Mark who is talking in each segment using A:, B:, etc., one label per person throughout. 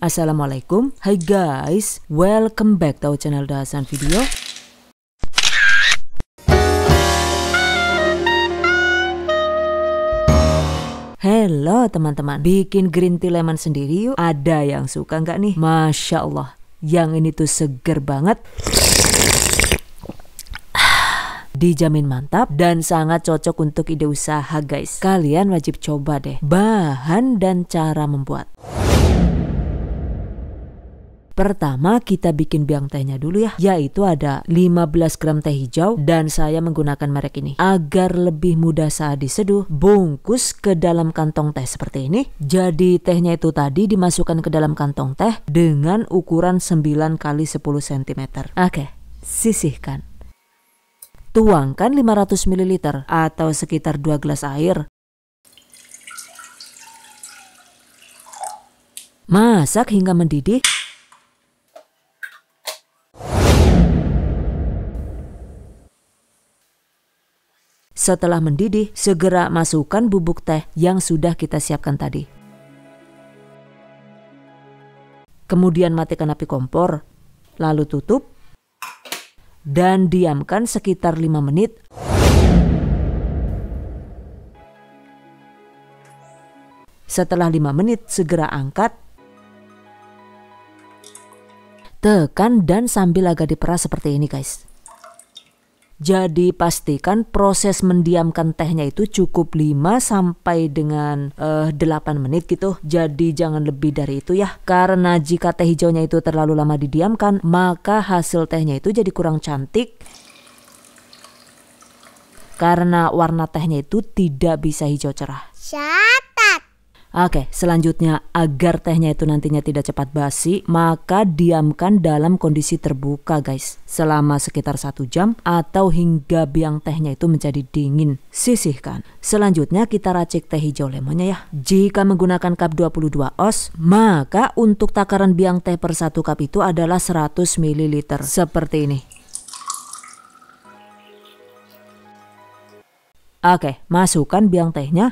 A: Assalamualaikum, Hai guys, welcome back to channel Dasan Video. Hello teman-teman, bikin green tea lemon sendiri yuk. Ada yang suka nggak nih? Masya Allah, yang ini tuh seger banget dijamin mantap dan sangat cocok untuk ide usaha guys. Kalian wajib coba deh bahan dan cara membuat. Pertama kita bikin biang tehnya dulu ya, yaitu ada 15 gram teh hijau dan saya menggunakan merek ini. Agar lebih mudah saat diseduh, bungkus ke dalam kantong teh seperti ini. Jadi tehnya itu tadi dimasukkan ke dalam kantong teh dengan ukuran 9 x 10 cm. Oke, sisihkan. Tuangkan 500 ml atau sekitar 2 gelas air Masak hingga mendidih. Setelah mendidih, segera masukkan bubuk teh yang sudah kita siapkan tadi. Kemudian matikan api kompor, lalu tutup dan diamkan sekitar 5 menit. Setelah 5 menit segera angkat. Tekan dan sambil agak diperas seperti ini guys. Jadi pastikan proses mendiamkan tehnya itu cukup 5 sampai dengan uh, eh, 8 menit gitu. Jadi jangan lebih dari itu ya. Karena jika teh hijaunya itu terlalu lama didiamkan, maka hasil tehnya itu jadi kurang cantik karena warna tehnya itu tidak bisa hijau cerah. Catat. Oke, selanjutnya agar tehnya itu nantinya tidak cepat basi, maka diamkan dalam kondisi terbuka guys selama sekitar satu jam atau hingga biang tehnya itu menjadi dingin. Sisihkan. Selanjutnya kita racik teh hijau lemonnya ya. Jika menggunakan cup 22 oz, maka untuk takaran biang teh per satu cup itu adalah 100 ml. Seperti ini. Oke, masukkan biang tehnya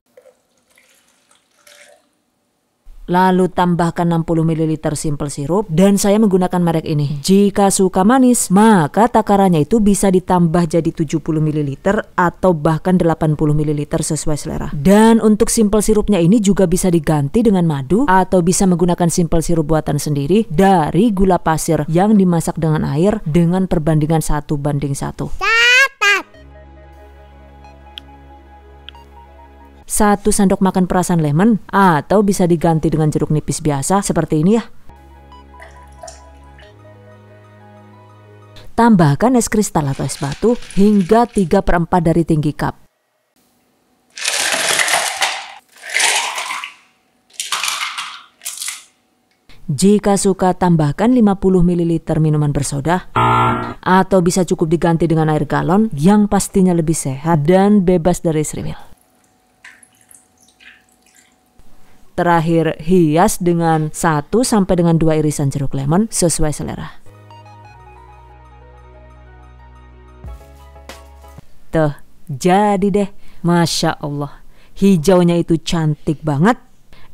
A: lalu tambahkan 60 ml simple sirup dan saya menggunakan merek ini. Jika suka manis, maka takarannya itu bisa ditambah jadi 70 ml atau bahkan 80 ml sesuai selera. Dan untuk simple sirupnya ini juga bisa diganti dengan madu atau bisa menggunakan simple sirup buatan sendiri dari gula pasir yang dimasak dengan air dengan perbandingan satu banding 1. satu sendok makan perasan lemon atau bisa diganti dengan jeruk nipis biasa seperti ini ya. Tambahkan es kristal atau es batu hingga 3 per 4 dari tinggi cup. Jika suka tambahkan 50 ml minuman bersoda atau bisa cukup diganti dengan air galon yang pastinya lebih sehat dan bebas dari sriwil. Terakhir hias dengan satu sampai dengan dua irisan jeruk lemon sesuai selera. Tuh, jadi deh. Masya Allah. Hijaunya itu cantik banget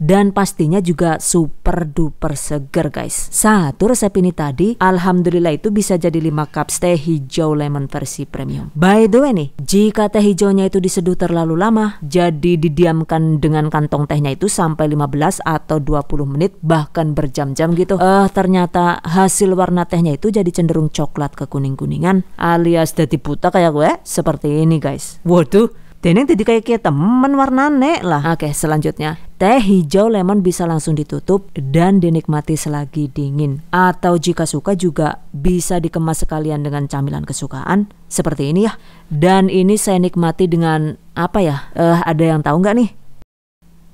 A: dan pastinya juga super duper seger guys. Satu resep ini tadi alhamdulillah itu bisa jadi 5 cup teh hijau lemon versi premium. By the way nih, jika teh hijaunya itu diseduh terlalu lama, jadi didiamkan dengan kantong tehnya itu sampai 15 atau 20 menit bahkan berjam-jam gitu. Eh uh, ternyata hasil warna tehnya itu jadi cenderung coklat kekuning-kuningan alias jadi buta kayak gue seperti ini guys. Waduh, Deneng jadi kayak kayak temen nek lah. Oke, okay, selanjutnya. Teh hijau lemon bisa langsung ditutup dan dinikmati selagi dingin. Atau jika suka juga bisa dikemas sekalian dengan camilan kesukaan. Seperti ini ya. Dan ini saya nikmati dengan apa ya? Eh, uh, ada yang tahu nggak nih?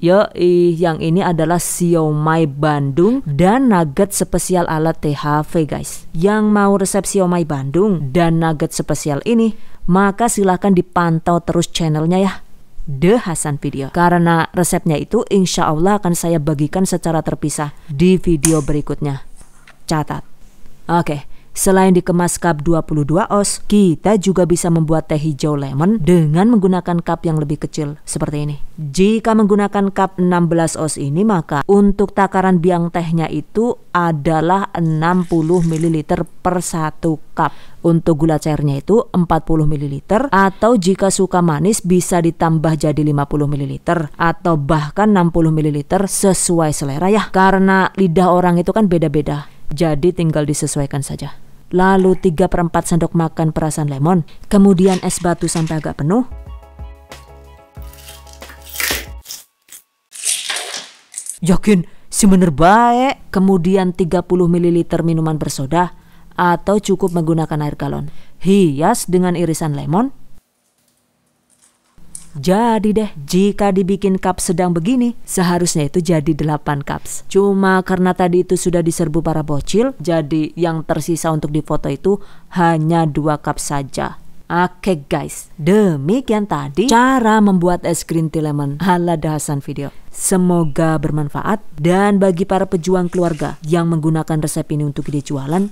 A: Yoi, yang ini adalah siomay Bandung dan nugget spesial ala THV guys. Yang mau resep siomay Bandung dan nugget spesial ini, maka silahkan dipantau terus channelnya ya. The Hasan Video Karena resepnya itu insya Allah akan saya bagikan secara terpisah di video berikutnya Catat Oke okay. Selain dikemas cup 22 oz, kita juga bisa membuat teh hijau lemon dengan menggunakan cup yang lebih kecil seperti ini. Jika menggunakan cup 16 oz ini maka untuk takaran biang tehnya itu adalah 60 ml per satu cup. Untuk gula cairnya itu 40 ml atau jika suka manis bisa ditambah jadi 50 ml atau bahkan 60 ml sesuai selera ya. Karena lidah orang itu kan beda-beda. Jadi tinggal disesuaikan saja lalu 3 per 4 sendok makan perasan lemon, kemudian es batu sampai agak penuh. Yakin, si bener baik. Kemudian 30 ml minuman bersoda atau cukup menggunakan air galon. Hias dengan irisan lemon, jadi deh, jika dibikin cup sedang begini, seharusnya itu jadi 8 cups. Cuma karena tadi itu sudah diserbu para bocil, jadi yang tersisa untuk difoto itu hanya dua cup saja. Oke okay guys, demikian tadi cara membuat es krim lemon ala dahasan video. Semoga bermanfaat dan bagi para pejuang keluarga yang menggunakan resep ini untuk ide jualan,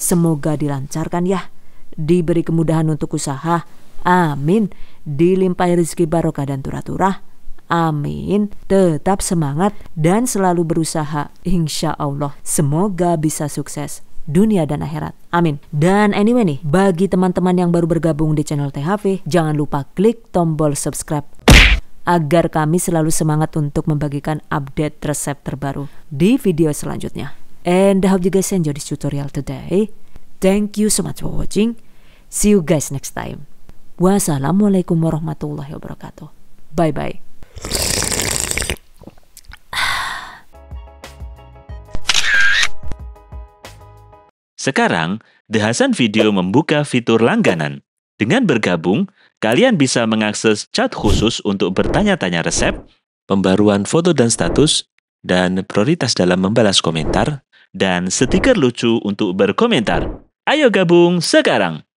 A: semoga dilancarkan ya, diberi kemudahan untuk usaha. Amin dilimpahi rezeki barokah dan turah-turah. Amin. Tetap semangat dan selalu berusaha. Insya Allah, semoga bisa sukses dunia dan akhirat. Amin. Dan anyway nih, bagi teman-teman yang baru bergabung di channel THV, jangan lupa klik tombol subscribe agar kami selalu semangat untuk membagikan update resep terbaru di video selanjutnya. And I hope you guys enjoy this tutorial today. Thank you so much for watching. See you guys next time. Wassalamualaikum warahmatullahi wabarakatuh. Bye bye. Sekarang, The Hasan Video membuka fitur langganan. Dengan bergabung, kalian bisa mengakses chat khusus untuk bertanya-tanya resep, pembaruan foto dan status, dan prioritas dalam membalas komentar, dan stiker lucu untuk berkomentar. Ayo gabung sekarang!